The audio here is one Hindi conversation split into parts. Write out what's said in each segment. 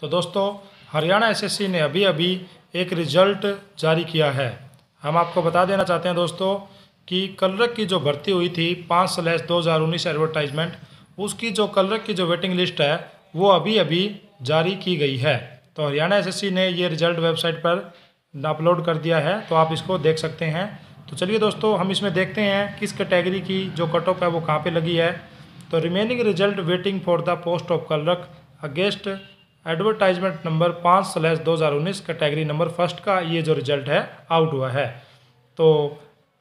तो दोस्तों हरियाणा एसएससी ने अभी अभी एक रिजल्ट जारी किया है हम आपको बता देना चाहते हैं दोस्तों कि कलरक की जो भर्ती हुई थी पाँच स्लैश दो हज़ार उन्नीस एडवर्टाइजमेंट उसकी जो कलरक की जो वेटिंग लिस्ट है वो अभी अभी जारी की गई है तो हरियाणा एसएससी ने ये रिजल्ट वेबसाइट पर अपलोड कर दिया है तो आप इसको देख सकते हैं तो चलिए दोस्तों हम इसमें देखते हैं किस कैटेगरी की जो कट ऑफ है वो कहाँ पे लगी है तो remaining result waiting for the post of clerk against advertisement number पाँच स्लैस दो हज़ार उन्नीस कैटेगरी नंबर फर्स्ट का ये जो रिजल्ट है आउट हुआ है तो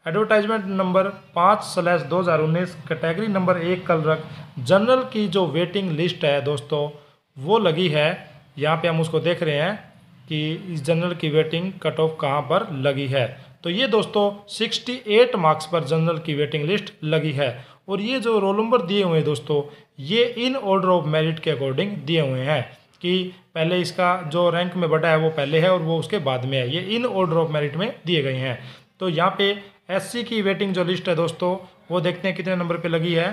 एडवर्टाइजमेंट नंबर पाँच स्लैस दो हज़ार उन्नीस कैटेगरी नंबर एक कल रख जनरल की जो वेटिंग लिस्ट है दोस्तों वो लगी है यहाँ पे हम उसको देख रहे हैं कि इस जनरल की वेटिंग कट ऑफ कहाँ पर लगी है तो ये दोस्तों 68 मार्क्स पर जनरल की वेटिंग लिस्ट लगी है और ये जो रोल नंबर दिए हुए हैं दोस्तों ये इन ऑर्डर ऑफ मेरिट के अकॉर्डिंग दिए हुए हैं कि पहले इसका जो रैंक में बड़ा है वो पहले है और वो उसके बाद में है ये इन ऑर्डर ऑफ मेरिट में दिए गए हैं तो यहाँ पे एससी की वेटिंग जो लिस्ट है दोस्तों वो देखते हैं कितने नंबर पे लगी है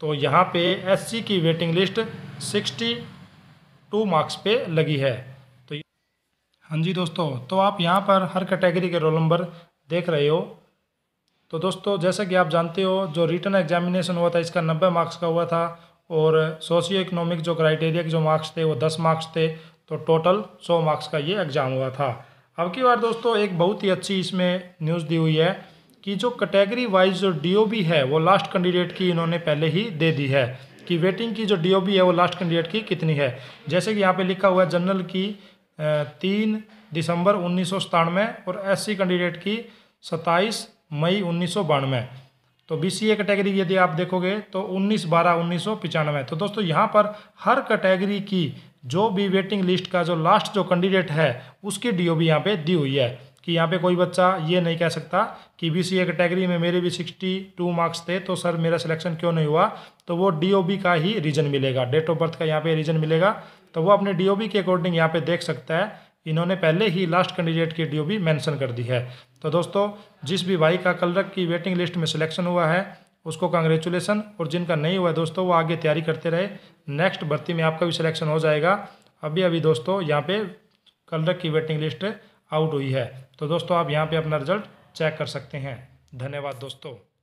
तो यहाँ पे एससी की waiting list sixty two marks पे लगी है तो हाँ जी दोस्तों तो आप यहाँ पर हर कैटेगरी के रोल नंबर देख रहे हो तो दोस्तों जैसा कि आप जानते हो जो रिटर्न एग्जामिनेशन हुआ था इसका नब्बे मार्क्स का हुआ था और सोशियो इकोनॉमिक जो क्राइटेरिया के जो मार्क्स थे वो दस मार्क्स थे तो टोटल सौ मार्क्स का ये एग्ज़ाम हुआ था अब की बार दोस्तों एक बहुत ही अच्छी इसमें न्यूज़ दी हुई है कि जो कैटेगरी वाइज जो डी है वो लास्ट कैंडिडेट की इन्होंने पहले ही दे दी है कि वेटिंग की जो डी है वो लास्ट कैंडिडेट की कितनी है जैसे कि यहाँ पे लिखा हुआ है जनरल की तीन दिसंबर उन्नीस और एससी कैंडिडेट की सत्ताईस मई उन्नीस तो बी सी ए कैटेगरी यदि आप देखोगे तो उन्नीस बारह उन्नीस सौ पिचानवे तो दोस्तों यहाँ पर हर कैटेगरी की जो भी वेटिंग लिस्ट का जो लास्ट जो कैंडिडेट है उसकी डी ओ बी यहाँ पर दी हुई है कि यहाँ पे कोई बच्चा ये नहीं कह सकता कि बी सी ए कैटेगरी में मेरे भी सिक्सटी टू मार्क्स थे तो सर मेरा सिलेक्शन क्यों नहीं हुआ तो वो डी ओ बी का ही रीजन मिलेगा डेट ऑफ बर्थ का यहाँ पर रीजन मिलेगा तो वो अपने डी ओ बी के अकॉर्डिंग यहाँ पर देख सकता है इन्होंने पहले ही लास्ट कैंडिडेट की डी भी मैंसन कर दी है तो दोस्तों जिस भी भाई का कलरक की वेटिंग लिस्ट में सिलेक्शन हुआ है उसको कंग्रेचुलेसन और जिनका नहीं हुआ है दोस्तों वो आगे तैयारी करते रहे नेक्स्ट भर्ती में आपका भी सिलेक्शन हो जाएगा अभी अभी दोस्तों यहाँ पे कलरक की वेटिंग लिस्ट आउट हुई है तो दोस्तों आप यहाँ पे अपना रिजल्ट चेक कर सकते हैं धन्यवाद दोस्तों